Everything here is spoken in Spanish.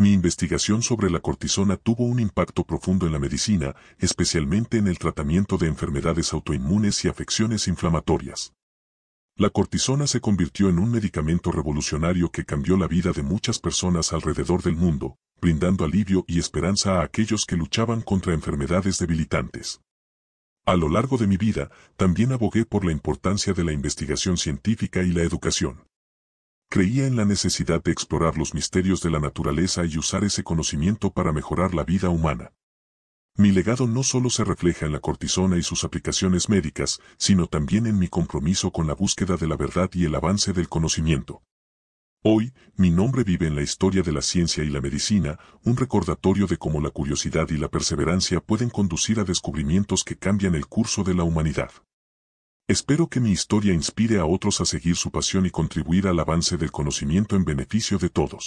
Mi investigación sobre la cortisona tuvo un impacto profundo en la medicina, especialmente en el tratamiento de enfermedades autoinmunes y afecciones inflamatorias. La cortisona se convirtió en un medicamento revolucionario que cambió la vida de muchas personas alrededor del mundo, brindando alivio y esperanza a aquellos que luchaban contra enfermedades debilitantes. A lo largo de mi vida, también abogué por la importancia de la investigación científica y la educación. Creía en la necesidad de explorar los misterios de la naturaleza y usar ese conocimiento para mejorar la vida humana. Mi legado no solo se refleja en la cortisona y sus aplicaciones médicas, sino también en mi compromiso con la búsqueda de la verdad y el avance del conocimiento. Hoy, mi nombre vive en la historia de la ciencia y la medicina, un recordatorio de cómo la curiosidad y la perseverancia pueden conducir a descubrimientos que cambian el curso de la humanidad. Espero que mi historia inspire a otros a seguir su pasión y contribuir al avance del conocimiento en beneficio de todos.